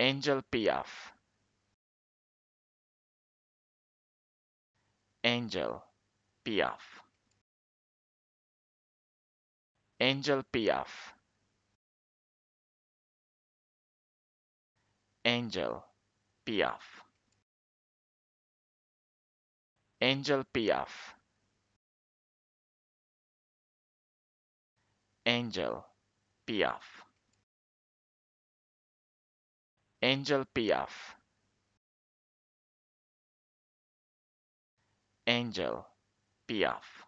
Angel Piaf. Angel Piaf. Angel Piaf. Angel Piaf. Angel Piaf. Angel Piaf. Angel Piaf Angel Piaf